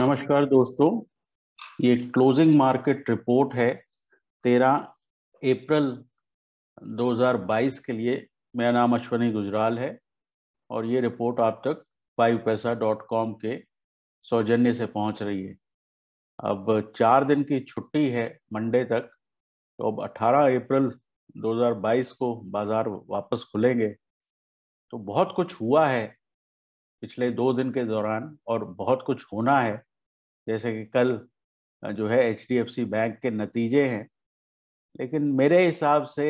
नमस्कार दोस्तों ये क्लोजिंग मार्केट रिपोर्ट है 13 अप्रैल 2022 के लिए मेरा नाम अश्वनी गुजराल है और ये रिपोर्ट आप तक फाइव पैसा डॉट कॉम के सौजन्य से पहुंच रही है अब चार दिन की छुट्टी है मंडे तक तो अब 18 अप्रैल 2022 को बाज़ार वापस खुलेंगे तो बहुत कुछ हुआ है पिछले दो दिन के दौरान और बहुत कुछ होना है जैसे कि कल जो है एच बैंक के नतीजे हैं लेकिन मेरे हिसाब से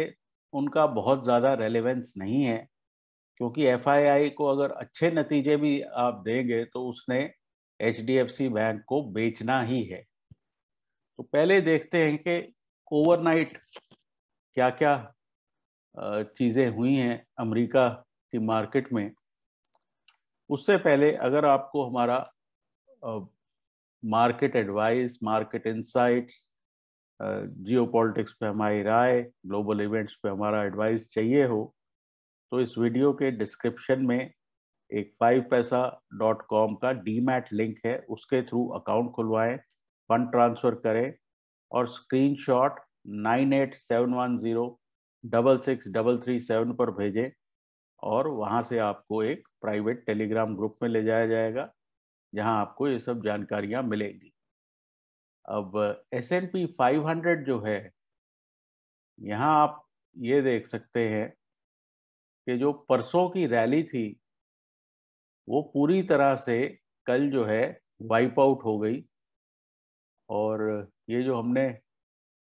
उनका बहुत ज़्यादा रेलेवेंस नहीं है क्योंकि एफ को अगर अच्छे नतीजे भी आप देंगे तो उसने एच बैंक को बेचना ही है तो पहले देखते हैं कि ओवरनाइट क्या क्या चीज़ें हुई हैं अमेरिका की मार्केट में उससे पहले अगर आपको हमारा market advice market insights geopolitics पर हमारी राय ग्लोबल इवेंट्स पर हमारा एडवाइस चाहिए हो तो इस वीडियो के डिस्क्रिप्शन में एक फाइव पैसा डॉट कॉम का डीमैट लिंक है उसके थ्रू अकाउंट खुलवाएं फंड ट्रांसफ़र करें और screenshot nine eight seven one zero double six double three seven पर भेजें और वहाँ से आपको एक प्राइवेट टेलीग्राम ग्रुप में ले जाया जाएगा जहाँ आपको ये सब जानकारियाँ मिलेंगी अब S and P five hundred जो है यहाँ आप ये देख सकते हैं कि जो परसों की रैली थी वो पूरी तरह से कल जो है वाइप आउट हो गई और ये जो हमने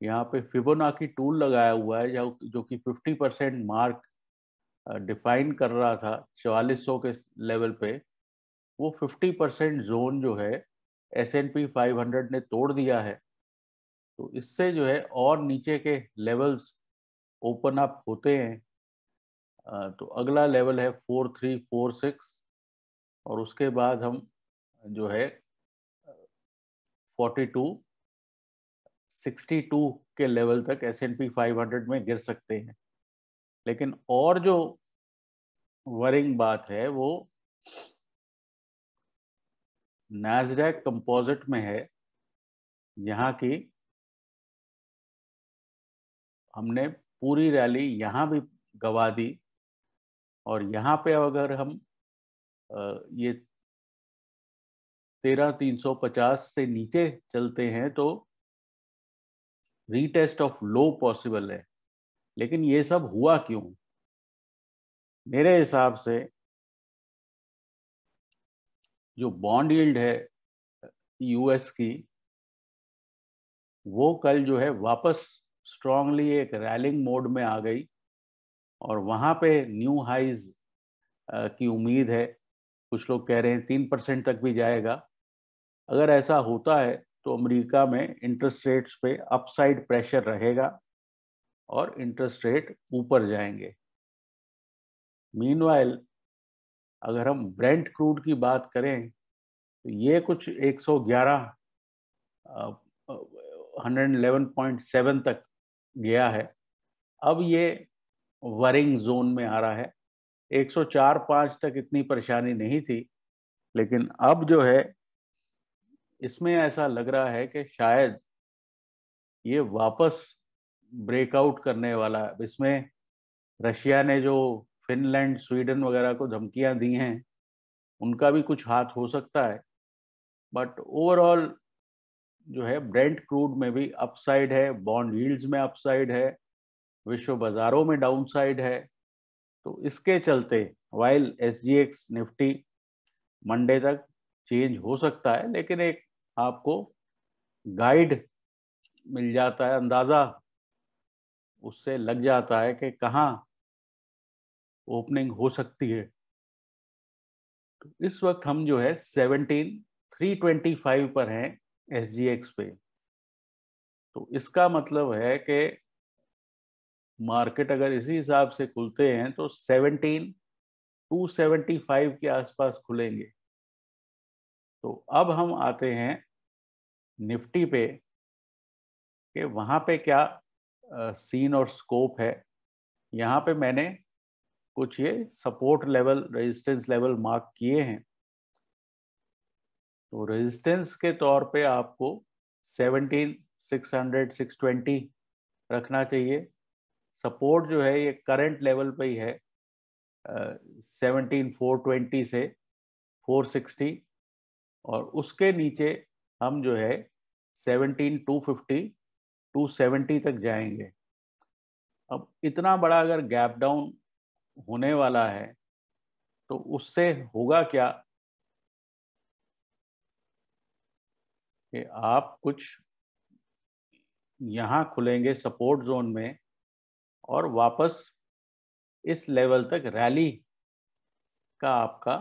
यहाँ पे फिबोनाकी टूल लगाया हुआ है जो जो कि 50 परसेंट मार्क डिफाइन कर रहा था 4400 के लेवल पे वो 50 परसेंट जोन जो है एस एन पी फाइव ने तोड़ दिया है तो इससे जो है और नीचे के लेवल्स ओपन अप होते हैं तो अगला लेवल है फोर थ्री फोर सिक्स और उसके बाद हम जो है फोर्टी टू सिक्सटी टू के लेवल तक S and P five hundred में गिर सकते हैं लेकिन और जो वरिंग बात है वो नैसडैक कंपोजिट में है यहाँ की हमने पूरी रैली यहाँ भी गवा दी और यहाँ पे अगर हम ये तेरह तीन सौ पचास से नीचे चलते हैं तो रीटेस्ट ऑफ लो पॉसिबल है लेकिन ये सब हुआ क्यों मेरे हिसाब से जो बॉन्ड यील्ड है यूएस की वो कल जो है वापस स्ट्रांगली एक रैलिंग मोड में आ गई और वहाँ पे न्यू हाइज की उम्मीद है कुछ लोग कह रहे हैं तीन परसेंट तक भी जाएगा अगर ऐसा होता है तो अमेरिका में इंटरेस्ट रेट्स पे अपसाइड प्रेशर रहेगा और इंटरेस्ट रेट ऊपर जाएंगे मीनवाइल अगर हम ब्रेंट क्रूड की बात करें तो ये कुछ 111 111.7 तक गया है अब ये वरिंग जोन में आ रहा है 104.5 तक इतनी परेशानी नहीं थी लेकिन अब जो है इसमें ऐसा लग रहा है कि शायद ये वापस ब्रेकआउट करने वाला इसमें रशिया ने जो फिनलैंड स्वीडन वगैरह को धमकियां दी हैं उनका भी कुछ हाथ हो सकता है बट ओवरऑल जो है ब्रेंट क्रूड में भी अपसाइड है बॉन्ड यील्ड्स में अपसाइड है विश्व बाजारों में डाउनसाइड है तो इसके चलते while S G X Nifty Monday तक चेंज हो सकता है लेकिन एक आपको गाइड मिल जाता है अंदाज़ा उससे लग जाता है कि कहाँ ओपनिंग हो सकती है तो इस वक्त हम जो है सेवनटीन थ्री ट्वेंटी फाइव पर हैं एस जी एक्स पे तो इसका मतलब है कि मार्केट अगर इसी हिसाब से खुलते हैं तो सेवनटीन टू सेवेंटी फाइव के आसपास खुलेंगे तो अब हम आते हैं निफ्टी पे कि वहाँ पे क्या सीन और स्कोप है यहाँ पे मैंने कुछ ये support level resistance level mark किए हैं तो रेजिस्टेंस के तौर पे आपको 17 600 620 रखना चाहिए सपोर्ट जो है ये करंट लेवल पे ही है सेवनटीन फोर ट्वेंटी से फोर सिक्सटी और उसके नीचे हम जो है सेवनटीन टू फिफ्टी 270 तक जाएंगे अब इतना बड़ा अगर गैप डाउन होने वाला है तो उससे होगा क्या कि आप कुछ यहाँ खुलेंगे सपोर्ट जोन में और वापस इस लेवल तक रैली का आपका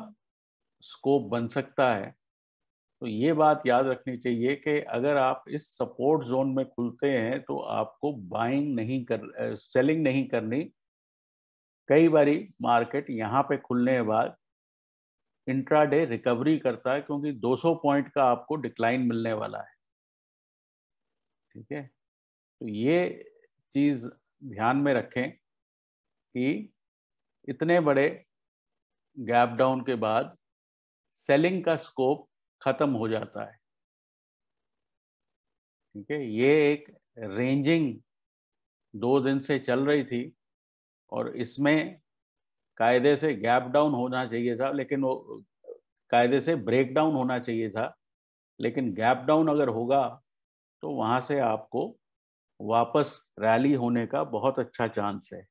स्कोप बन सकता है तो ये बात याद रखनी चाहिए कि अगर आप इस सपोर्ट जोन में खुलते हैं तो आपको बाइंग नहीं कर सेलिंग नहीं करनी कई बारी मार्केट यहाँ पे खुलने के बाद इंट्राडे रिकवरी करता है क्योंकि 200 पॉइंट का आपको डिक्लाइन मिलने वाला है ठीक है तो ये चीज़ ध्यान में रखें कि इतने बड़े गैप डाउन के बाद सेलिंग का स्कोप खत्म हो जाता है ठीक है ये एक रेंजिंग दो दिन से चल रही थी और इसमें कायदे से गैप डाउन होना चाहिए था लेकिन वो कायदे से ब्रेक डाउन होना चाहिए था लेकिन गैप डाउन अगर होगा तो वहाँ से आपको वापस रैली होने का बहुत अच्छा चांस है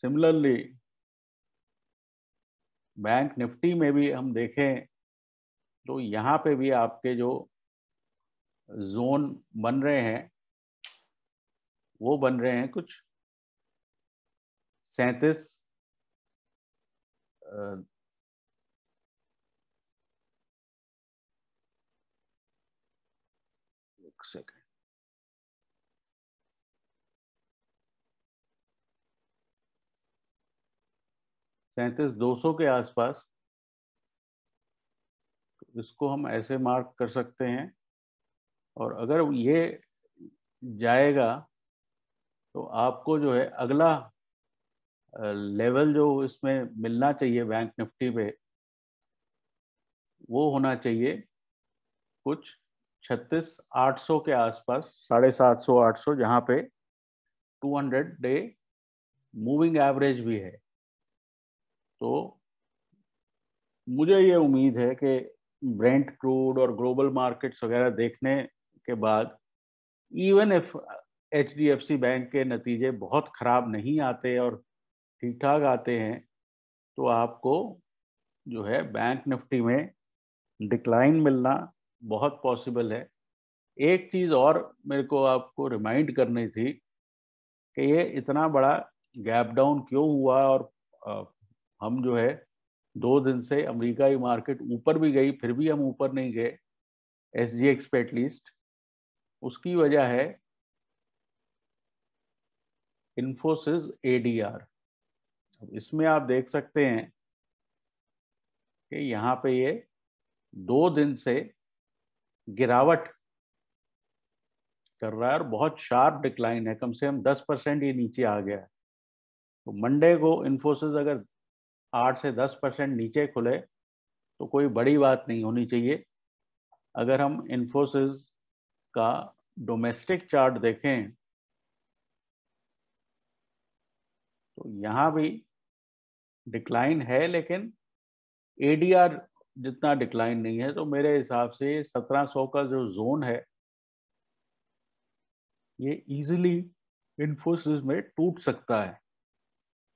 सिमिलरली बैंक निफ्टी में भी हम देखें तो यहाँ पे भी आपके जो जोन बन रहे हैं वो बन रहे हैं कुछ सैतीस एक सेकेंड सैतीस दो सौ के आसपास इसको हम ऐसे मार्क कर सकते हैं और अगर ये जाएगा तो आपको जो है अगला लेवल जो इसमें मिलना चाहिए बैंक निफ्टी पे वो होना चाहिए कुछ छत्तीस आठ सौ के आसपास साढ़े सात सौ आठ सौ जहाँ पे two hundred day moving average भी है तो मुझे ये उम्मीद है कि ब्रेंट क्रूड और ग्लोबल मार्केट्स वगैरह देखने के बाद even if H D F C bank के नतीजे बहुत ख़राब नहीं आते और ठीक ठाक आते हैं तो आपको जो है बैंक निफ्टी में डिक्लाइन मिलना बहुत पॉसिबल है एक चीज़ और मेरे को आपको रिमाइंड करनी थी कि ये इतना बड़ा गैप डाउन क्यों हुआ और हम जो है दो दिन से अमेरिका की मार्केट ऊपर भी गई फिर भी हम ऊपर नहीं गए एस जी एक्स पे एटलीस्ट उसकी वजह है इन्फोसिस एडीआर अब इसमें आप देख सकते हैं कि यहाँ पे ये दो दिन से गिरावट कर रहा है और बहुत शार्प डिक्लाइन है कम से कम दस परसेंट ये नीचे आ गया है तो मंडे को इन्फोसिस अगर आठ से दस परसेंट नीचे खुले तो कोई बड़ी बात नहीं होनी चाहिए अगर हम इन्फोसिस का डोमेस्टिक चार्ट देखें तो यहाँ भी डिक्लाइन है लेकिन एडीआर जितना डिक्लाइन नहीं है तो मेरे हिसाब से 1700 का जो जोन है ये इजीली इन्फोसिस में टूट सकता है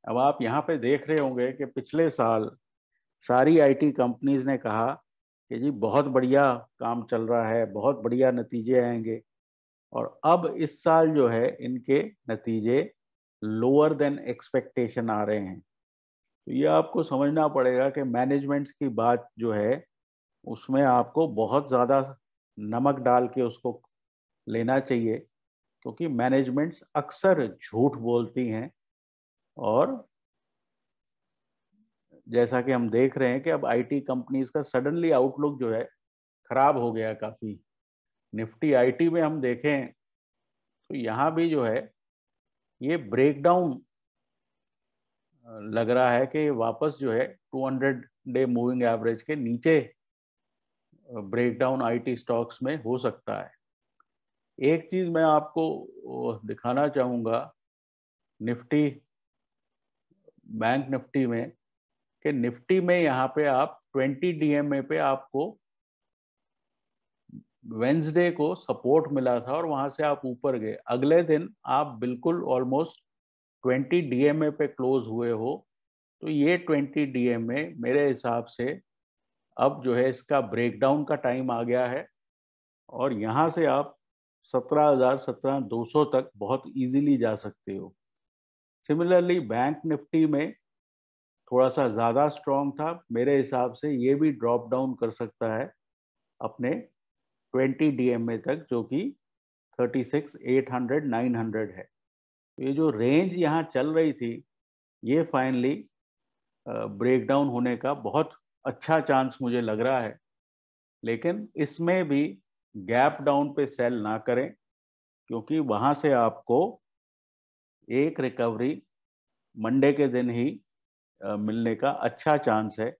अब आप यहाँ पे देख रहे होंगे कि पिछले साल सारी आईटी कंपनीज ने कहा कि जी बहुत बढ़िया काम चल रहा है बहुत बढ़िया नतीजे आएंगे और अब इस साल जो है इनके नतीजे लोअर देन एक्सपेक्टेशन आ रहे हैं तो ये आपको समझना पड़ेगा कि मैनेजमेंट्स की बात जो है उसमें आपको बहुत ज़्यादा नमक डाल के उसको लेना चाहिए क्योंकि मैनेजमेंट्स अक्सर झूठ बोलती हैं और जैसा कि हम देख रहे हैं कि अब आईटी कंपनीज का सडनली आउटलुक जो है खराब हो गया काफी निफ्टी आईटी में हम देखें तो यहाँ भी जो है ये ब्रेकडाउन लग रहा है कि वापस जो है 200 डे मूविंग एवरेज के नीचे ब्रेकडाउन आईटी स्टॉक्स में हो सकता है एक चीज मैं आपको दिखाना चाहूँगा निफ्टी बैंक निफ्टी में कि निफ्टी में यहाँ पे आप 20 डीएमए पे आपको वेंसडे को सपोर्ट मिला था और वहां से आप ऊपर गए अगले दिन आप बिल्कुल ऑलमोस्ट 20 डीएमए पे क्लोज हुए हो तो ये 20 डीएमए मेरे हिसाब से अब जो है इसका ब्रेकडाउन का टाइम आ गया है और यहाँ से आप सत्रह हजार सत्रह दो सौ तक बहुत इजीली जा सकते हो सिमिलरली बैंक निफ्टी में थोड़ा सा ज़्यादा स्ट्रॉन्ग था मेरे हिसाब से ये भी ड्रॉप डाउन कर सकता है अपने 20 डीएमए तक जो कि 36 800 900 है तो ये जो रेंज यहाँ चल रही थी ये फाइनली ब्रेक डाउन होने का बहुत अच्छा चांस मुझे लग रहा है लेकिन इसमें भी गैप डाउन पे सेल ना करें क्योंकि वहाँ से आपको एक रिकवरी मंडे के दिन ही मिलने का अच्छा चांस है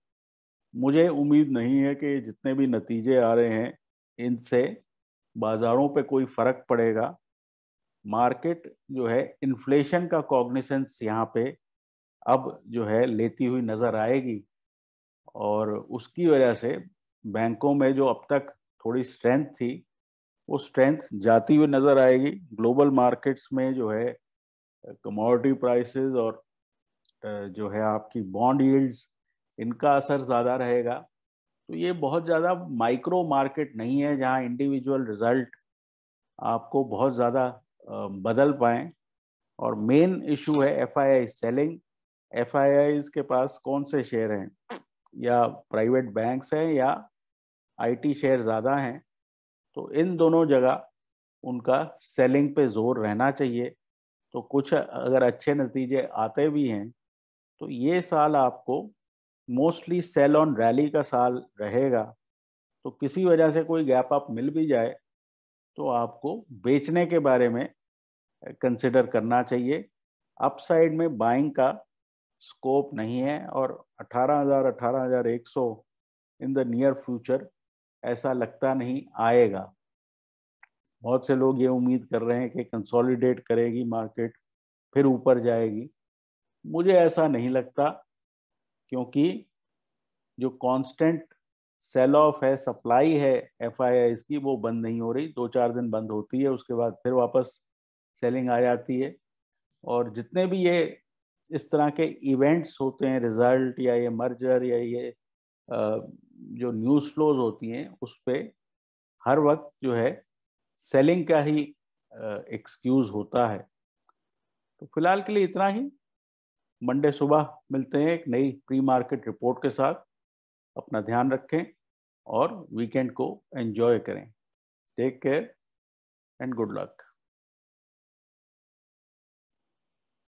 मुझे उम्मीद नहीं है कि जितने भी नतीजे आ रहे हैं इनसे बाज़ारों पे कोई फ़र्क पड़ेगा मार्केट जो है इन्फ्लेशन का कॉग्निसेंस यहाँ पे अब जो है लेती हुई नज़र आएगी और उसकी वजह से बैंकों में जो अब तक थोड़ी स्ट्रेंथ थी वो स्ट्रेंथ जाती हुई नज़र आएगी ग्लोबल मार्केट्स में जो है कमोडिटी प्राइसेस और जो है आपकी बॉन्ड यील्ड्स इनका असर ज़्यादा रहेगा तो ये बहुत ज़्यादा माइक्रो मार्केट नहीं है जहाँ इंडिविजुअल रिजल्ट आपको बहुत ज़्यादा बदल पाएँ और मेन इशू है F I I selling F I Is के पास कौन से शेयर हैं या प्राइवेट बैंक्स हैं या आईटी शेयर ज़्यादा हैं तो इन दोनों जगह उनका सेलिंग पे जोर रहना चाहिए तो कुछ अगर अच्छे नतीजे आते भी हैं तो ये साल आपको मोस्टली सेल ऑन रैली का साल रहेगा तो किसी वजह से कोई गैप अप मिल भी जाए तो आपको बेचने के बारे में कंसिडर करना चाहिए अपसाइड में बाइंग का स्कोप नहीं है और 18,000 18,100 इन द नियर फ्यूचर ऐसा लगता नहीं आएगा बहुत से लोग ये उम्मीद कर रहे हैं कि कंसोलिडेट करेगी मार्केट फिर ऊपर जाएगी मुझे ऐसा नहीं लगता क्योंकि जो कांस्टेंट सेल ऑफ है सप्लाई है एफ की वो बंद नहीं हो रही दो चार दिन बंद होती है उसके बाद फिर वापस सेलिंग आ जाती है और जितने भी ये इस तरह के इवेंट्स होते हैं रिजल्ट या ये मर्जर या ये जो न्यूज़ फ्लोज होती हैं उस पर हर वक्त जो है सेलिंग का ही एक्सक्यूज होता है तो फिलहाल के लिए इतना ही मंडे सुबह मिलते हैं एक नई प्री मार्केट रिपोर्ट के साथ अपना ध्यान रखें और वीकेंड को एंजॉय करें take care and good luck